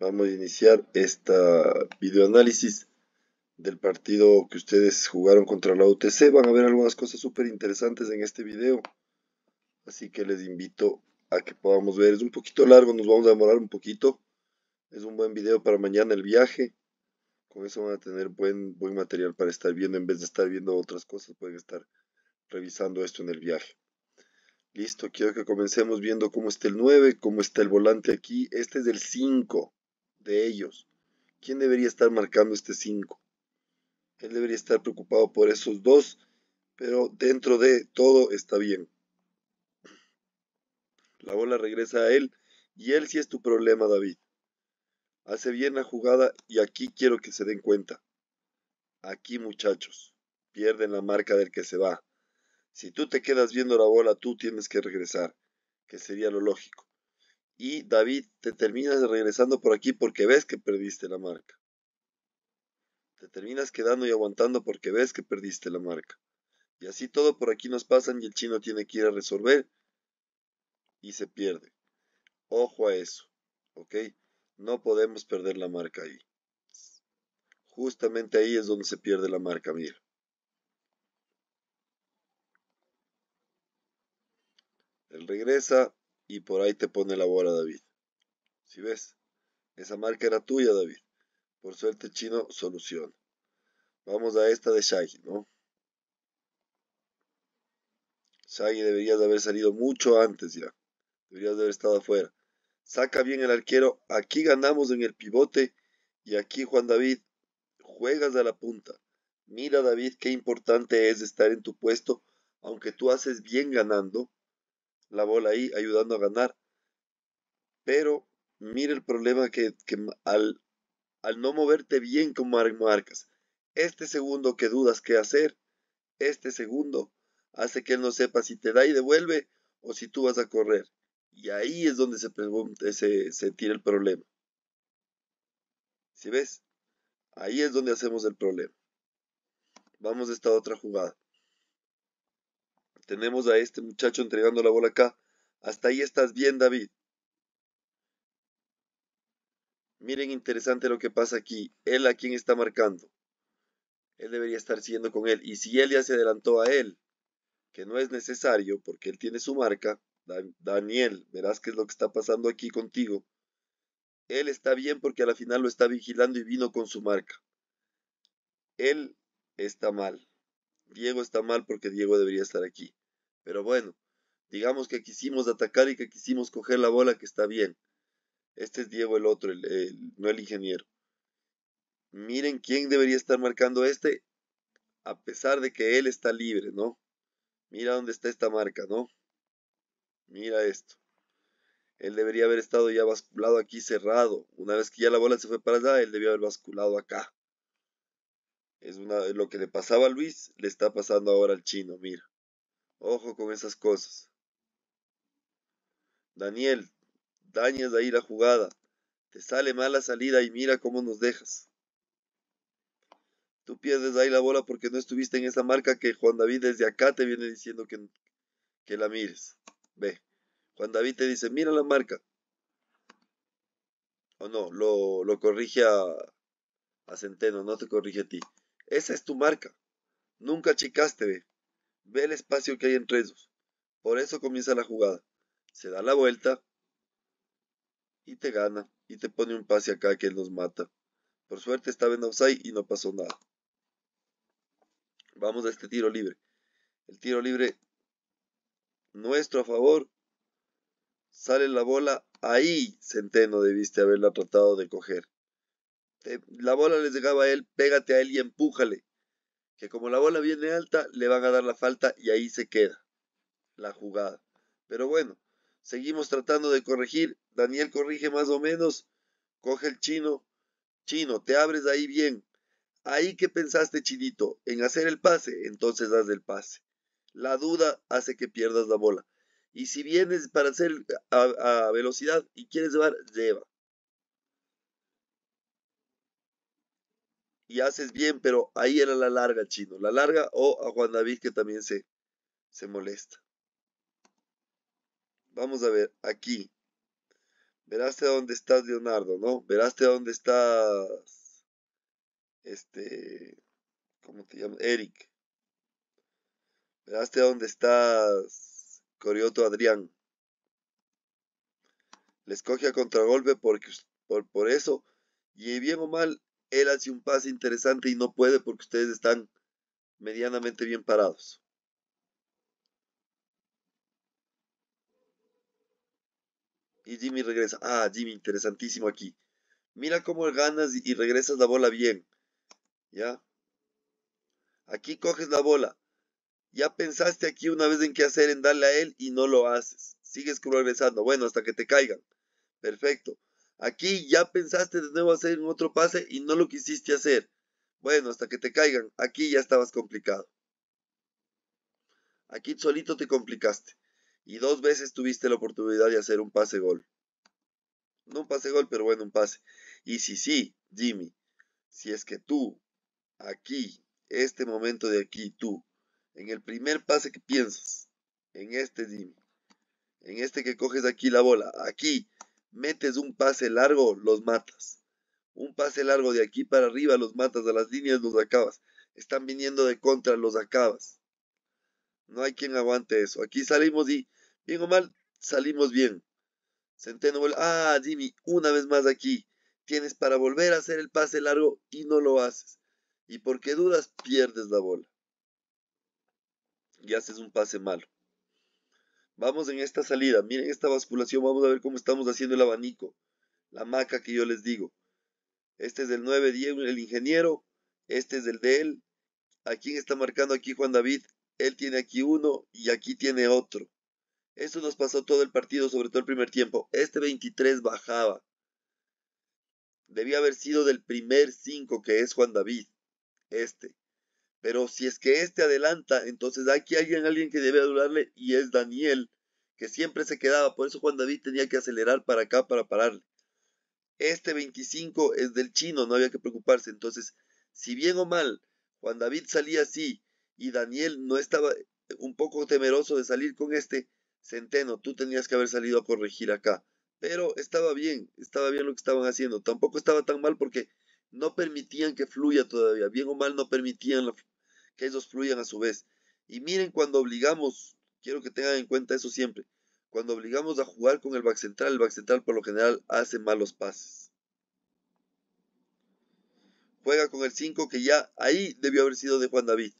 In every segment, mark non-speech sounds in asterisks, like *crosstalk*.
vamos a iniciar este videoanálisis del partido que ustedes jugaron contra la UTC. Van a ver algunas cosas súper interesantes en este video. Así que les invito a que podamos ver. Es un poquito largo, nos vamos a demorar un poquito. Es un buen video para mañana el viaje. Con eso van a tener buen, buen material para estar viendo. En vez de estar viendo otras cosas, pueden estar revisando esto en el viaje. Listo, quiero que comencemos viendo cómo está el 9, cómo está el volante aquí. Este es el 5 de ellos. ¿Quién debería estar marcando este 5? Él debería estar preocupado por esos dos, pero dentro de todo está bien. La bola regresa a él y él sí es tu problema, David. Hace bien la jugada y aquí quiero que se den cuenta. Aquí, muchachos, pierden la marca del que se va. Si tú te quedas viendo la bola, tú tienes que regresar, que sería lo lógico y David te terminas regresando por aquí porque ves que perdiste la marca. Te terminas quedando y aguantando porque ves que perdiste la marca. Y así todo por aquí nos pasa y el chino tiene que ir a resolver y se pierde. Ojo a eso, ¿ok? No podemos perder la marca ahí. Justamente ahí es donde se pierde la marca, mira. Él regresa, y por ahí te pone la bola, David. Si ves, esa marca era tuya, David. Por suerte, Chino solución. Vamos a esta de Shaggy, ¿no? Shaggy deberías de haber salido mucho antes ya. Deberías haber estado afuera. Saca bien el arquero. Aquí ganamos en el pivote. Y aquí, Juan David, juegas a la punta. Mira, David, qué importante es estar en tu puesto. Aunque tú haces bien ganando, la bola ahí, ayudando a ganar. Pero mira el problema que, al, al, no moverte bien con marcas, este segundo que dudas qué hacer, este segundo hace que él no sepa si te da y devuelve o si tú vas a correr. Y ahí es donde se, se, se tira el problema. Si ves, ahí es donde hacemos el problema. Vamos a esta otra jugada. Tenemos a este muchacho entregando la bola acá. Hasta ahí estás bien, David. Miren interesante lo que pasa aquí. Él a quién está marcando. Él debería estar siguiendo con él. Y si él ya se adelantó a él, que no es necesario porque él tiene su marca, Daniel, verás qué es lo que está pasando aquí contigo. Él está bien porque a la final lo está vigilando y vino con su marca. Él está mal. Diego está mal porque Diego debería estar aquí. Pero bueno, digamos que quisimos atacar y que quisimos coger la bola, que está bien. Este es Diego el otro, el, no el ingeniero. Miren quién debería estar marcando este, a pesar de que él está libre, ¿no? Mira dónde está esta marca, ¿no? Mira esto. Él debería haber estado ya basculado aquí cerrado. Una vez que ya la bola se fue para allá, él debió haber basculado acá. Es una, lo que le pasaba a Luis, le está pasando ahora al chino, mira. Ojo con esas cosas. Daniel, dañas ahí la jugada. Te sale mala salida y mira cómo nos dejas. Tú pierdes ahí la bola porque no estuviste en esa marca que Juan David desde acá te viene diciendo que, que la mires. Ve. Juan David te dice, mira la marca. O no, lo, lo corrige a, a Centeno, no te corrige a ti. Esa es tu marca. Nunca chicaste, ve. Ve el espacio que hay entre ellos. Por eso comienza la jugada. Se da la vuelta y te gana y te pone un pase acá que él nos mata. Por suerte estaba en offside y no pasó nada. Vamos a este tiro libre. El tiro libre nuestro a favor. Sale la bola. Ahí, Centeno, debiste haberla tratado de coger. la bola les llegaba a él, pégate a él y empújale que como la bola viene alta, le van a dar la falta y ahí se queda la jugada. Pero bueno, seguimos tratando de corregir. Daniel corrige más o menos, coge el chino. Chino, te abres ahí bien. Ahí que pensaste, chinito, en hacer el pase, entonces das el pase. La duda hace que pierdas la bola. Y si vienes para hacer a velocidad y quieres llevar, lleva. y haces bien, pero ahí era la larga, chino. La larga o a Juan David que también se, se molesta. Vamos a ver, aquí. Verás dónde estás, Leonardo, ¿no? Verás dónde estás. Este. ¿Cómo te llamas? Eric. Verás dónde estás, Corioto Adrián. Le coge a contragolpe porque, por, por eso. Y bien o mal, él hace un pase interesante y no puede porque ustedes están medianamente bien parados. Y Jimmy regresa. Ah, Jimmy, interesantísimo aquí. Mira cómo ganas y regresas la bola bien. ¿Ya? Aquí coges la bola. Ya pensaste aquí una vez en qué hacer, en darle a él y no lo haces. Sigues progresando. Bueno, hasta que te caigan. Perfecto. Aquí ya pensaste de nuevo hacer un otro pase y no lo quisiste hacer. Bueno, hasta que te caigan, aquí ya estabas complicado. Aquí solito te complicaste. Y dos veces tuviste la oportunidad de hacer un pase gol. No un pase gol, pero bueno, un pase. Y si sí, Jimmy, si es que tú, aquí, este momento de aquí, tú, en el primer pase que piensas, en este Jimmy, en este que coges aquí la bola, aquí, metes un pase largo, los matas. Un pase largo de aquí para arriba, los matas. A las líneas los acabas. Están viniendo de contra, los acabas. No hay quien aguante eso. Aquí salimos y, bien o mal, salimos bien. Centeno vuelve. Ah, Jimmy, una vez más aquí. Tienes para volver a hacer el pase largo y no lo haces. Y porque dudas, pierdes la bola. Y haces un pase malo. Vamos en esta salida, miren esta basculación, vamos a ver cómo estamos haciendo el abanico, la maca que yo les digo. Este es el 9, 10 el ingeniero, este es el de él. ¿A quién está marcando aquí Juan David? Él tiene aquí uno y aquí tiene otro. Esto nos pasó todo el partido, sobre todo el primer tiempo. Este 23 bajaba. Debía haber sido del primer 5 que es Juan David. Este. Pero si es que este adelanta, entonces aquí hay alguien, que debe adorarle y es Daniel, que siempre se quedaba. Por eso Juan David tenía que acelerar para acá para pararle. Este 25 es del chino, no había que preocuparse. Entonces, si bien o mal, Juan David salía así y Daniel no estaba eh, un poco temeroso de salir con este, Centeno, tú tenías que haber salido a corregir acá. Pero estaba bien, estaba bien lo que estaban haciendo. Tampoco estaba tan mal porque no permitían que fluya todavía. Bien o mal no permitían la, que ellos fluyan a su vez. Y miren cuando obligamos, quiero que tengan en cuenta eso siempre, cuando obligamos a jugar con el back central, el back central por lo general hace malos pases. Juega con el 5 que ya ahí debió haber sido de Juan David.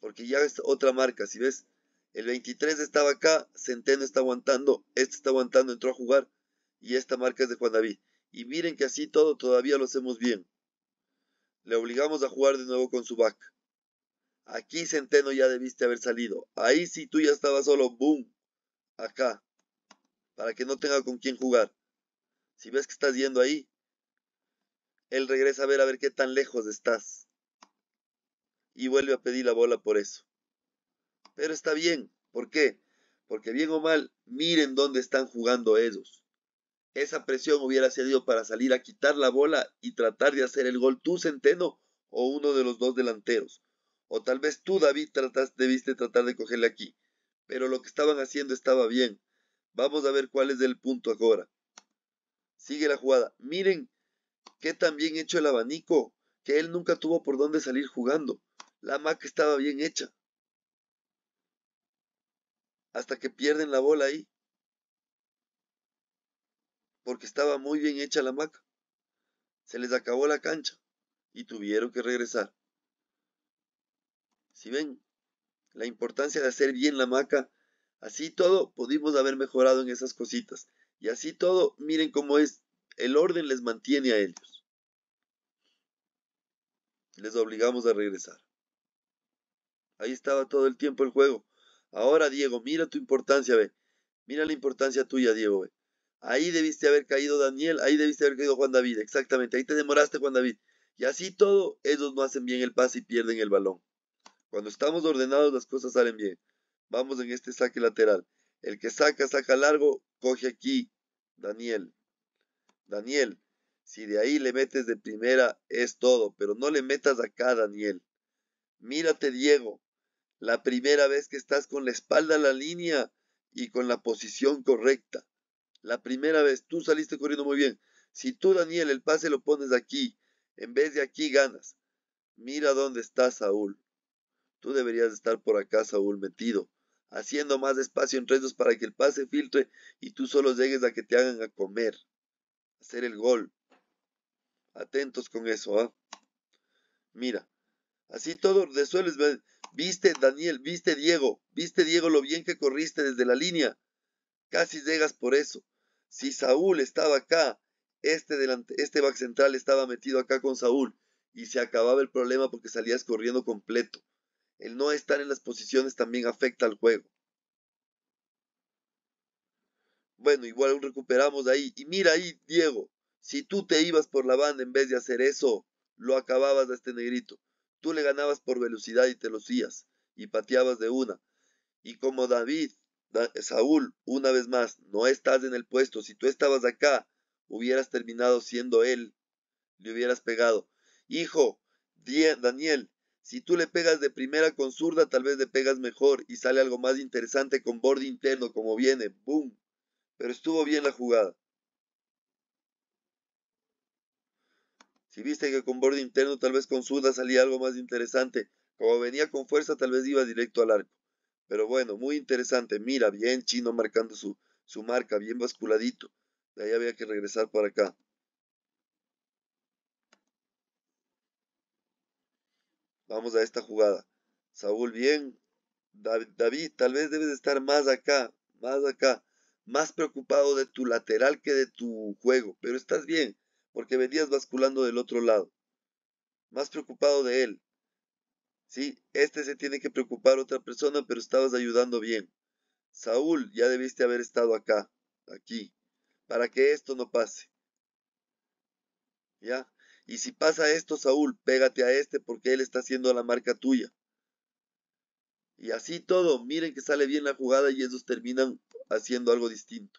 Porque ya es otra marca, si ves, el 23 estaba acá, Centeno está aguantando, este está aguantando, entró a jugar y esta marca es de Juan David. Y miren que así todo todavía lo hacemos bien. Le obligamos a jugar de nuevo con su back. Aquí Centeno ya debiste haber salido. Ahí sí tú ya estabas solo. Boom. Acá. Para que no tenga con quién jugar. Si ves que estás yendo ahí. Él regresa a ver a ver qué tan lejos estás. Y vuelve a pedir la bola por eso. Pero está bien. ¿Por qué? Porque bien o mal, miren dónde están jugando ellos. Esa presión hubiera servido para salir a quitar la bola y tratar de hacer el gol tú, Centeno, o uno de los dos delanteros. O tal vez tú, David, debiste tratar de cogerle aquí. Pero lo que estaban haciendo estaba bien. Vamos a ver cuál es el punto ahora. Sigue la jugada. Miren qué tan bien hecho el abanico, que él nunca tuvo por dónde salir jugando. La maca estaba bien hecha. Hasta que pierden la bola ahí. Porque estaba muy bien hecha la maca. Se les acabó la cancha y tuvieron que regresar. Si ven la importancia de hacer bien la maca, así todo pudimos haber mejorado en esas cositas. Y así todo, miren cómo es, el orden les mantiene a ellos. Les obligamos a regresar. Ahí estaba todo el tiempo el juego. Ahora, Diego, mira tu importancia, ve. Mira la importancia tuya, Diego, ve. Ahí debiste haber caído Daniel, ahí debiste haber caído Juan David, exactamente. Ahí te demoraste, Juan David. Y así todo, ellos no hacen bien el pase y pierden el balón. Cuando estamos ordenados las cosas salen bien. Vamos en este saque lateral. El que saca, saca largo, coge aquí. Daniel. Daniel, si de ahí le metes de primera, es todo, pero no le metas acá, Daniel. Mírate, Diego, la primera vez que estás con la espalda a la línea y con la posición correcta. La primera vez, tú saliste corriendo muy bien. Si tú, Daniel, el pase lo pones aquí, en vez de aquí ganas. Mira dónde está Saúl. Tú deberías estar por acá, Saúl, metido, haciendo más espacio entre ellos para que el pase filtre y tú solo llegues a que te hagan a comer, hacer el gol. Atentos con eso, ¿ah? Mira, así todo de Viste, Daniel, viste, Diego, viste, Diego, lo bien que corriste desde la línea. Casi llegas por eso. Si Saúl estaba acá, este, delante, este back central estaba metido acá con Saúl y se acababa el problema porque salías corriendo completo el no estar en las posiciones también afecta al juego. Bueno, igual recuperamos ahí. Y mira ahí, Diego, si tú te ibas por la banda en vez de hacer eso, lo acababas a este negrito. Tú le ganabas por velocidad y te lo hacías. Y pateabas de una. Y como David, Saúl, una vez más, no estás en el puesto. Si tú estabas acá, hubieras terminado siendo él. Le hubieras pegado. Hijo, Daniel, si tú le pegas de primera con zurda, tal vez le pegas mejor y sale algo más interesante con borde interno, como viene. ¡Boom! Pero estuvo bien la jugada. Si viste que con borde interno, tal vez con zurda salía algo más interesante. Como venía con fuerza, tal vez iba directo al arco. Pero bueno, muy interesante. Mira, bien chino marcando su, su marca, bien basculadito. De ahí había que regresar para acá. Vamos a esta jugada. Saúl bien. David, tal vez debes estar más acá, más acá, más preocupado de tu lateral que de tu juego, pero estás bien, porque venías basculando del otro lado. Más preocupado de él. Sí, este se tiene que preocupar otra persona, pero estabas ayudando bien. Saúl, ya debiste haber estado acá, aquí, para que esto no pase. ¿Ya? Y si pasa esto, Saúl, pégate a este porque él está haciendo la marca tuya. Y así todo, miren que sale bien la jugada y ellos terminan haciendo algo distinto.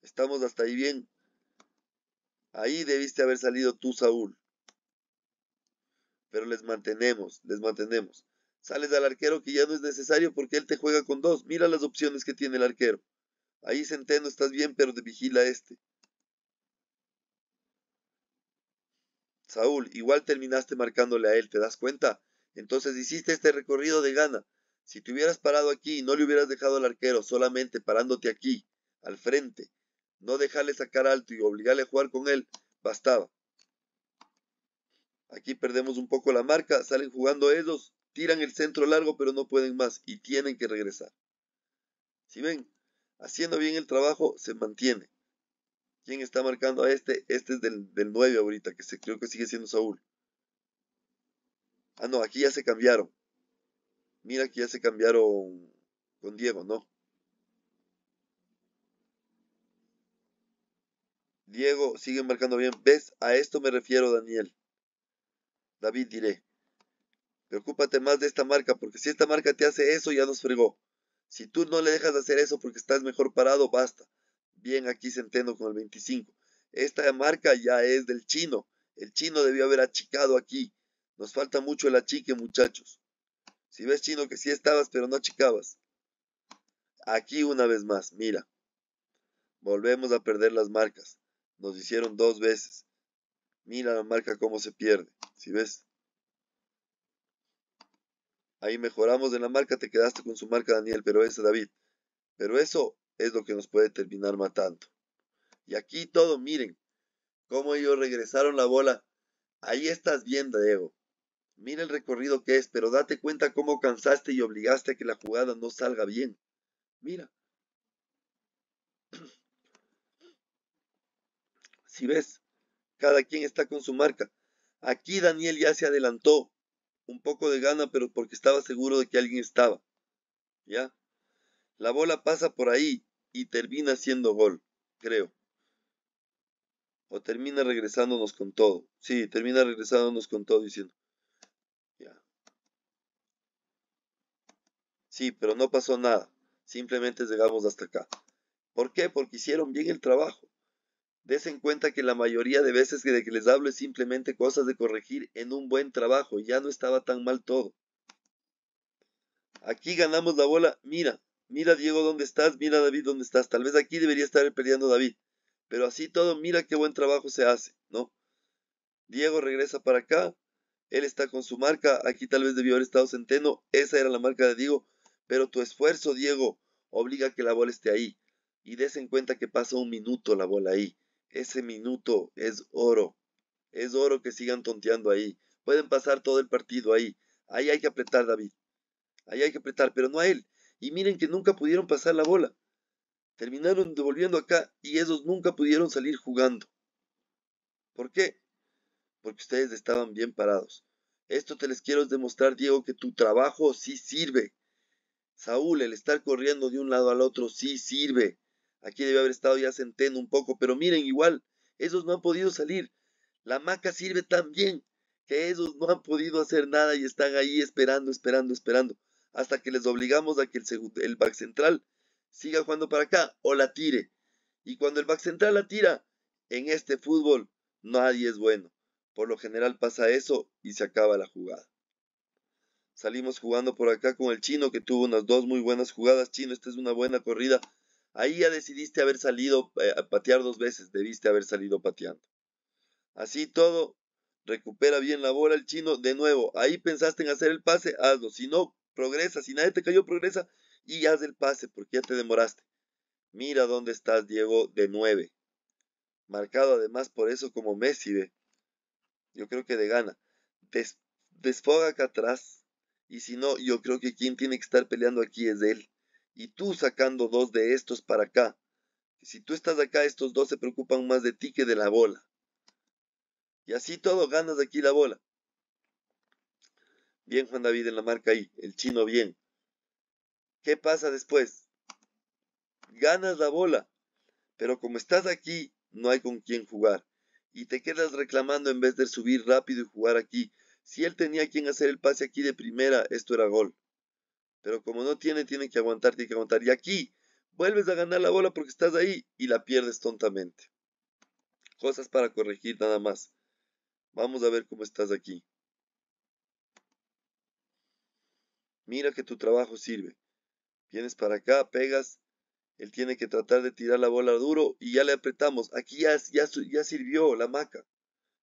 Estamos hasta ahí bien. Ahí debiste haber salido tú, Saúl. Pero les mantenemos, les mantenemos. Sales al arquero que ya no es necesario porque él te juega con dos. Mira las opciones que tiene el arquero. Ahí Centeno, estás bien, pero te vigila este. Saúl, igual terminaste marcándole a él, ¿te das cuenta? Entonces hiciste este recorrido de gana. Si te hubieras parado aquí y no le hubieras dejado al arquero, solamente parándote aquí, al frente, no dejarle sacar alto y obligarle a jugar con él, bastaba. Aquí perdemos un poco la marca, salen jugando ellos, tiran el centro largo pero no pueden más y tienen que regresar. Si ven, haciendo bien el trabajo se mantiene. ¿Quién está marcando a este? Este es del, 9 ahorita, que se, creo que sigue siendo Saúl. Ah, no, aquí ya se cambiaron. Mira, que ya se cambiaron con Diego, ¿no? Diego sigue marcando bien. ¿Ves? A esto me refiero, Daniel. David, diré. Preocúpate más de esta marca, porque si esta marca te hace eso, ya nos fregó. Si tú no le dejas de hacer eso porque estás mejor parado, basta. Bien, aquí Centeno con el 25. Esta marca ya es del chino. El chino debió haber achicado aquí. Nos falta mucho el achique, muchachos. Si ves chino que sí estabas, pero no achicabas. Aquí una vez más, mira. Volvemos a perder las marcas. Nos hicieron dos veces. Mira la marca cómo se pierde. Si ves. Ahí mejoramos en la marca, te quedaste con su marca Daniel, pero ese David. Pero eso es lo que nos puede terminar matando. Y aquí todo, miren cómo ellos regresaron la bola. Ahí estás bien, Diego. Mira el recorrido que es, pero date cuenta cómo cansaste y obligaste a que la jugada no salga bien. Mira. *clears throat* Si ves, cada quien está con su marca. Aquí Daniel ya se adelantó. Un poco de gana, pero porque estaba seguro de que alguien estaba. ¿Ya? La bola pasa por ahí y termina siendo gol, creo. O termina regresándonos con todo. Sí, termina regresándonos con todo diciendo. Ya. Sí, pero no pasó nada. Simplemente llegamos hasta acá. ¿Por qué? Porque hicieron bien el trabajo. Des en cuenta que la mayoría de veces que de que les hablo es simplemente cosas de corregir en un buen trabajo. Ya no estaba tan mal todo. Aquí ganamos la bola. Mira, Mira Diego dónde estás, mira David dónde estás. Tal vez aquí debería estar peleando David. Pero así todo, mira qué buen trabajo se hace, ¿no? Diego regresa para acá. Él está con su marca. Aquí tal vez debió haber estado Centeno. Esa era la marca de Diego. Pero tu esfuerzo, Diego, obliga a que la bola esté ahí. Y des en cuenta que pasa un minuto la bola ahí. Ese minuto es oro. Es oro que sigan tonteando ahí. Pueden pasar todo el partido ahí. Ahí hay que apretar, David. Ahí hay que apretar, pero no a él, y miren que nunca pudieron pasar la bola. Terminaron devolviendo acá y esos nunca pudieron salir jugando. ¿Por qué? Porque ustedes estaban bien parados. Esto te les quiero demostrar, Diego, que tu trabajo sí sirve. Saúl, el estar corriendo de un lado al otro sí sirve. Aquí debe haber estado ya Centeno un poco, pero miren igual, esos no han podido salir. La maca sirve tan bien que esos no han podido hacer nada y están ahí esperando, esperando, esperando hasta que les obligamos a que el, el back central siga jugando para acá o la tire. Y cuando el back central la tira, en este fútbol nadie es bueno. Por lo general pasa eso y se acaba la jugada. Salimos jugando por acá con el chino que tuvo unas dos muy buenas jugadas. Chino, esta es una buena corrida. Ahí ya decidiste haber salido eh, a patear dos veces, debiste haber salido pateando. Así todo, recupera bien la bola el chino de nuevo. Ahí pensaste en hacer el pase, hazlo. Si no, progresa. Si nadie te cayó, progresa y haz el pase porque ya te demoraste. Mira dónde estás, Diego, de 9. Marcado además por eso como Messi yo creo que de gana. desfoga acá atrás y si no, yo creo que quien tiene que estar peleando aquí es él. Y tú sacando dos de estos para acá. Si tú estás acá, estos dos se preocupan más de ti que de la bola. Y así todo ganas aquí la bola. Bien Juan David en la marca ahí, el chino bien. ¿Qué pasa después? Ganas la bola, pero como estás aquí, no hay con quién jugar. Y te quedas reclamando en vez de subir rápido y jugar aquí. Si él tenía quien hacer el pase aquí de primera, esto era gol. Pero como no tiene, tiene que aguantar, tiene que aguantar. Y aquí, vuelves a ganar la bola porque estás ahí y la pierdes tontamente. Cosas para corregir nada más. Vamos a ver cómo estás aquí. Mira que tu trabajo sirve. Vienes para acá, pegas. Él tiene que tratar de tirar la bola duro y ya le apretamos. Aquí ya, ya, sirvió la maca.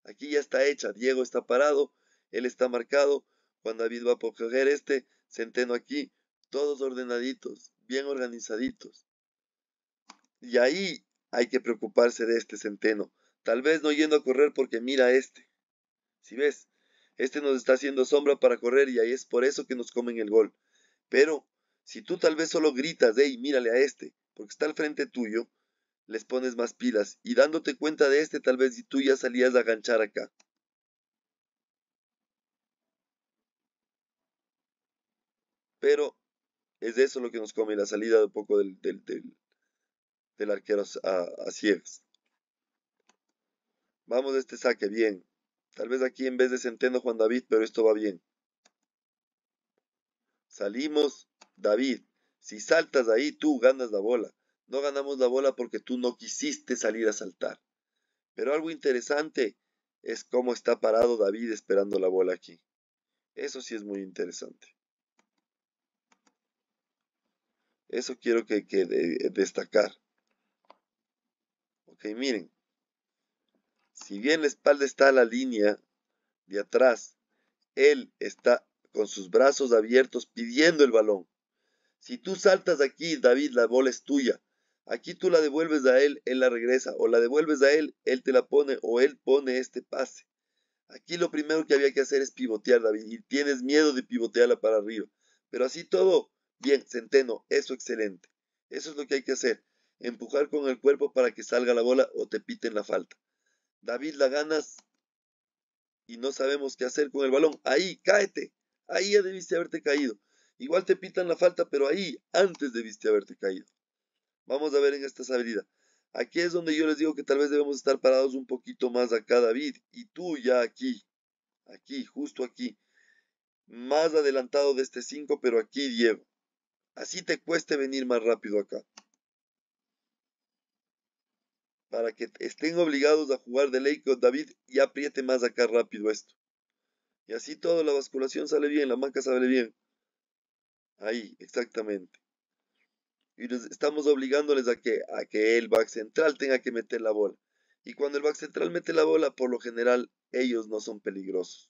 Aquí ya está hecha. Diego está parado. Él está marcado. Cuando David va a coger este. Centeno aquí. Todos ordenaditos, bien organizaditos. Y ahí hay que preocuparse de este centeno. Tal vez no yendo a correr porque mira este. Si ves, este nos está haciendo sombra para correr y ahí es por eso que nos comen el gol. Pero si tú tal vez solo gritas, hey, mírale a este, porque está al frente tuyo, les pones más pilas. Y dándote cuenta de este, tal vez si tú ya salías a ganchar acá. Pero es eso lo que nos come la salida de un poco del, del, del, arquero a, a Vamos a este saque, bien. Tal vez aquí en vez de Centeno Juan David, pero esto va bien. Salimos, David. Si saltas ahí, tú ganas la bola. No ganamos la bola porque tú no quisiste salir a saltar. Pero algo interesante es cómo está parado David esperando la bola aquí. Eso sí es muy interesante. Eso quiero que, destacar. Ok, miren. Si bien la espalda está a la línea de atrás, él está con sus brazos abiertos pidiendo el balón. Si tú saltas aquí, David, la bola es tuya. Aquí tú la devuelves a él, él la regresa. O la devuelves a él, él te la pone o él pone este pase. Aquí lo primero que había que hacer es pivotear, David. Y tienes miedo de pivotearla para arriba. Pero así todo, bien, Centeno, eso excelente. Eso es lo que hay que hacer. Empujar con el cuerpo para que salga la bola o te piten la falta. David la ganas y no sabemos qué hacer con el balón. Ahí, cáete. Ahí ya debiste haberte caído. Igual te pitan la falta, pero ahí antes debiste haberte caído. Vamos a ver en esta salida. Aquí es donde yo les digo que tal vez debemos estar parados un poquito más acá, David. Y tú ya aquí. Aquí, justo aquí. Más adelantado de este 5, pero aquí, Diego. Así te cueste venir más rápido acá para que estén obligados a jugar de ley con David y apriete más acá rápido esto. Y así toda la basculación sale bien, la manca sale bien. Ahí, exactamente. Y estamos obligándoles a que, a que el back central tenga que meter la bola. Y cuando el back central mete la bola, por lo general, ellos no son peligrosos.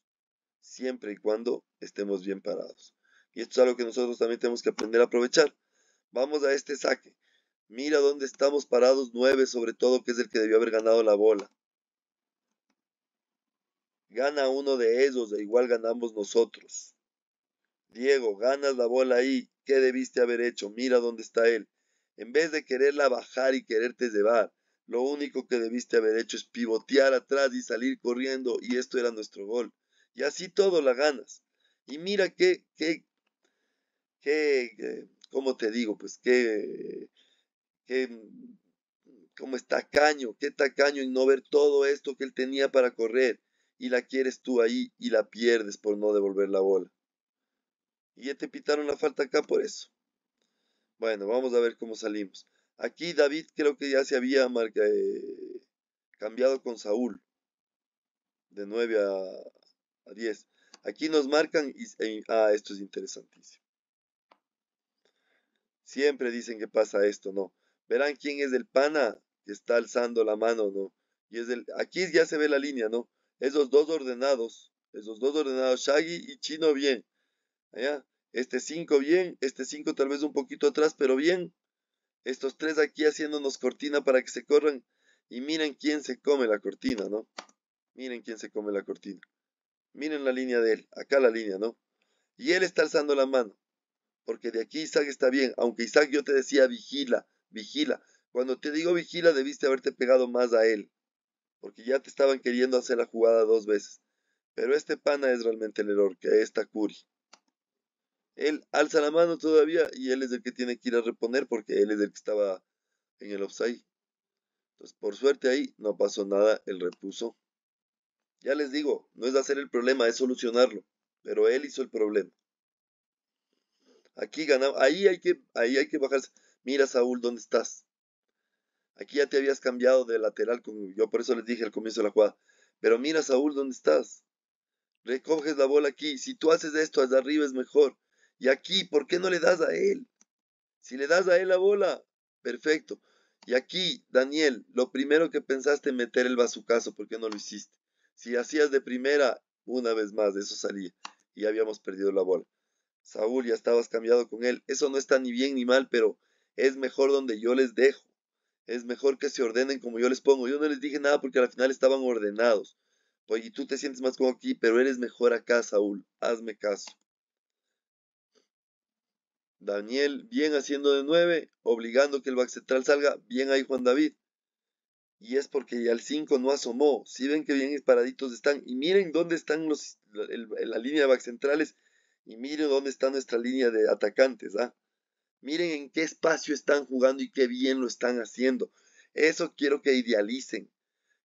Siempre y cuando estemos bien parados. Y esto es algo que nosotros también tenemos que aprender a aprovechar. Vamos a este saque. Mira dónde estamos parados nueve, sobre todo, que es el que debió haber ganado la bola. Gana uno de ellos, e igual ganamos nosotros. Diego, ganas la bola ahí. ¿Qué debiste haber hecho? Mira dónde está él. En vez de quererla bajar y quererte llevar, lo único que debiste haber hecho es pivotear atrás y salir corriendo y esto era nuestro gol. Y así todo la ganas. Y mira qué, qué, qué, ¿cómo te digo? Pues qué como es tacaño, qué tacaño en no ver todo esto que él tenía para correr y la quieres tú ahí y la pierdes por no devolver la bola. Y ya te pitaron la falta acá por eso. Bueno, vamos a ver cómo salimos. Aquí David creo que ya se había eh, cambiado con Saúl. De 9 a, 10. Aquí nos marcan y... E, ah, esto es interesantísimo. Siempre dicen que pasa esto, no. Verán quién es el pana que está alzando la mano, ¿no? Y es el, aquí ya se ve la línea, ¿no? Esos dos ordenados, esos dos ordenados, Shaggy y Chino bien. ¿allá? Este 5 bien, este 5 tal vez un poquito atrás, pero bien. Estos tres aquí haciéndonos cortina para que se corran. Y miren quién se come la cortina, ¿no? Miren quién se come la cortina. Miren la línea de él, acá la línea, ¿no? Y él está alzando la mano. Porque de aquí Isaac está bien. Aunque Isaac yo te decía, vigila, vigila. Cuando te digo vigila, debiste haberte pegado más a él, porque ya te estaban queriendo hacer la jugada dos veces. Pero este pana es realmente el error, que es Takuri. Él alza la mano todavía y él es el que tiene que ir a reponer porque él es el que estaba en el offside. Entonces, por suerte ahí no pasó nada, él repuso. Ya les digo, no es hacer el problema, es solucionarlo. Pero él hizo el problema. Aquí ganaba, ahí hay que, ahí hay que bajarse mira Saúl, ¿dónde estás? Aquí ya te habías cambiado de lateral conmigo. Yo por eso les dije al comienzo de la jugada. Pero mira, Saúl, ¿dónde estás? Recoges la bola aquí. Si tú haces esto hasta arriba es mejor. Y aquí, ¿por qué no le das a él? Si le das a él la bola, perfecto. Y aquí, Daniel, lo primero que pensaste meter el bazucazo, ¿por qué no lo hiciste? Si hacías de primera, una vez más, eso salía. Y habíamos perdido la bola. Saúl, ya estabas cambiado con él. Eso no está ni bien ni mal, pero es mejor donde yo les dejo. Es mejor que se ordenen como yo les pongo. Yo no les dije nada porque al final estaban ordenados. Oye, tú te sientes más como aquí, pero eres mejor acá, Saúl. Hazme caso. Daniel, bien haciendo de nueve, obligando que el back central salga. Bien ahí Juan David. Y es porque al 5 no asomó. Si ven que bien paraditos están. Y miren dónde están los, la línea de back centrales. Y miren dónde está nuestra línea de atacantes. ¿ah? Miren en qué espacio están jugando y qué bien lo están haciendo. Eso quiero que idealicen.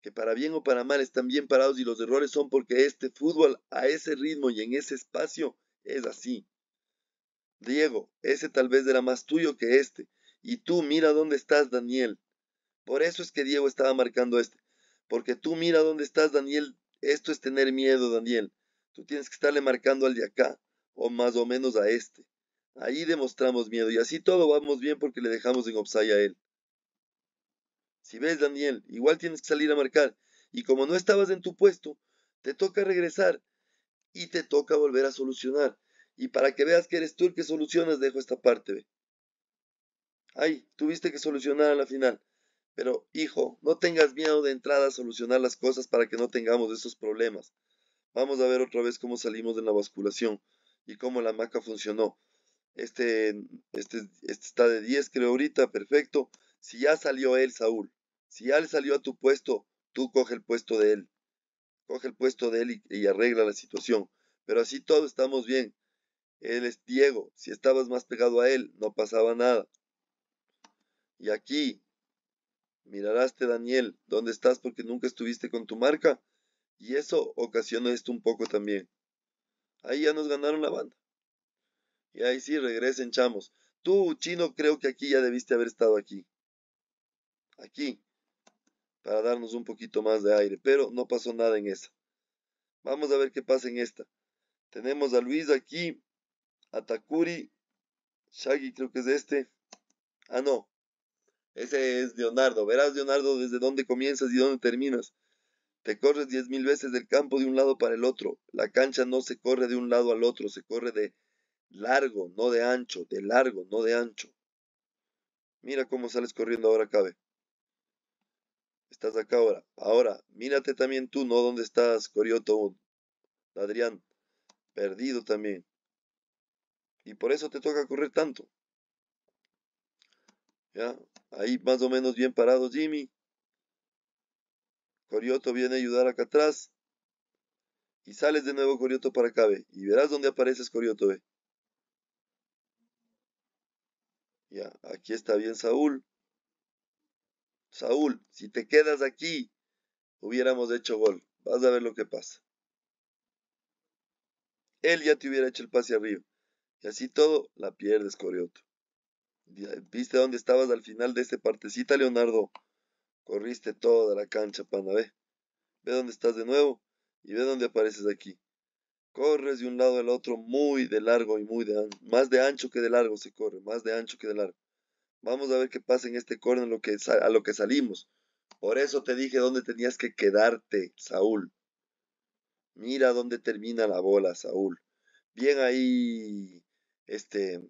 Que para bien o para mal están bien parados y los errores son porque este fútbol a ese ritmo y en ese espacio es así. Diego, ese tal vez era más tuyo que este. Y tú mira dónde estás, Daniel. Por eso es que Diego estaba marcando este. Porque tú mira dónde estás, Daniel. Esto es tener miedo, Daniel. Tú tienes que estarle marcando al de acá, o más o menos a este. Ahí demostramos miedo y así todo vamos bien porque le dejamos en offside a él. Si ves, Daniel, igual tienes que salir a marcar y como no estabas en tu puesto, te toca regresar y te toca volver a solucionar. Y para que veas que eres tú el que solucionas, dejo esta parte. Ay, tuviste que solucionar a la final. Pero, hijo, no tengas miedo de entrada a solucionar las cosas para que no tengamos esos problemas. Vamos a ver otra vez cómo salimos de la basculación y cómo la maca funcionó. Este, este, este, está de 10, creo ahorita, perfecto. Si ya salió él, Saúl, si ya le salió a tu puesto, tú coge el puesto de él. Coge el puesto de él y, arregla la situación. Pero así todos estamos bien. Él es Diego. Si estabas más pegado a él, no pasaba nada. Y aquí, miraráste Daniel, ¿dónde estás porque nunca estuviste con tu marca? Y eso ocasionó esto un poco también. Ahí ya nos ganaron la banda. Y ahí sí, regresen, chamos. Tú, chino, creo que aquí ya debiste haber estado aquí. Aquí. Para darnos un poquito más de aire. Pero no pasó nada en esa. Vamos a ver qué pasa en esta. Tenemos a Luis aquí. A Takuri. Shaggy creo que es este. Ah, no. Ese es Leonardo. Verás, Leonardo, desde dónde comienzas y dónde terminas. Te corres diez mil veces del campo de un lado para el otro. La cancha no se corre de un lado al otro, se corre de Largo, no de ancho, de largo, no de ancho. Mira cómo sales corriendo ahora, cabe. Estás acá ahora. Ahora, mírate también tú, ¿no? ¿Dónde estás, Corioto? Adrián. Perdido también. Y por eso te toca correr tanto. ¿Ya? Ahí más o menos bien parado Jimmy. Corioto viene a ayudar acá atrás. Y sales de nuevo Corioto para Cabe. Y verás dónde apareces Corioto, ve. Ya, aquí está bien Saúl. Saúl, si te quedas aquí, hubiéramos hecho gol. Vas a ver lo que pasa. Él ya te hubiera hecho el pase arriba. Y así todo, la pierdes, Corioto. ¿Viste dónde estabas al final de este partecita, Leonardo? Corriste toda la cancha, pana, ve. Ve dónde estás de nuevo y ve dónde apareces aquí. Corres de un lado al otro muy de largo y muy de ancho. Más de ancho que de largo se corre, más de ancho que de largo. Vamos a ver qué pasa en este corner a lo que salimos. Por eso te dije dónde tenías que quedarte, Saúl. Mira dónde termina la bola, Saúl. Bien ahí, este,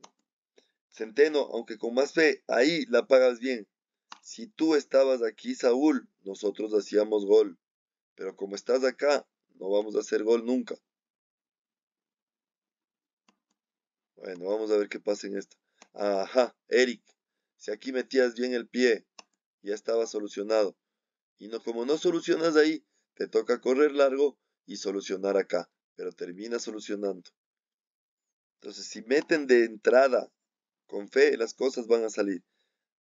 Centeno, aunque con más fe, ahí la pagas bien. Si tú estabas aquí, Saúl, nosotros hacíamos gol. Pero como estás acá, no vamos a hacer gol nunca. Bueno, vamos a ver qué pasa en esta. Ajá, Eric, si aquí metías bien el pie, ya estaba solucionado. Y no, como no solucionas ahí, te toca correr largo y solucionar acá, pero termina solucionando. Entonces, si meten de entrada con fe, las cosas van a salir.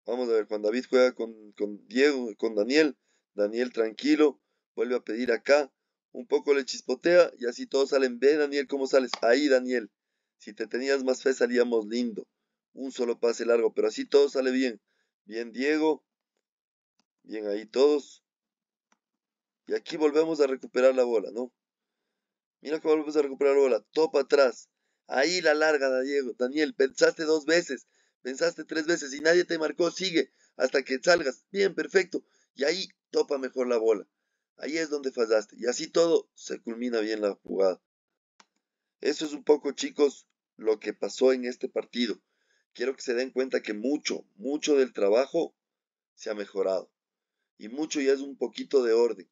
Vamos a ver, cuando David juega con, con Diego, con Daniel, Daniel tranquilo, vuelve a pedir acá, un poco le chispotea y así todos salen. Ve Daniel cómo sales. Ahí Daniel. Si te tenías más fe salíamos lindo. Un solo pase largo, pero así todo sale bien. Bien Diego. Bien ahí todos. Y aquí volvemos a recuperar la bola, ¿no? Mira cómo volvemos a recuperar la bola. Topa atrás. Ahí la larga, Diego. Daniel, pensaste dos veces. Pensaste tres veces y nadie te marcó. Sigue hasta que salgas. Bien, perfecto. Y ahí topa mejor la bola. Ahí es donde fallaste. Y así todo se culmina bien la jugada. Eso es un poco, chicos, lo que pasó en este partido. Quiero que se den cuenta que mucho, mucho del trabajo se ha mejorado. Y mucho ya es un poquito de orden.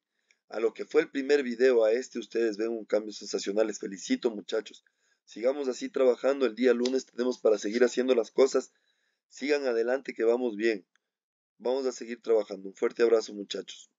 A lo que fue el primer video, a este ustedes ven un cambio sensacional. Les felicito muchachos. Sigamos así trabajando. El día lunes tenemos para seguir haciendo las cosas. Sigan adelante que vamos bien. Vamos a seguir trabajando. Un fuerte abrazo muchachos.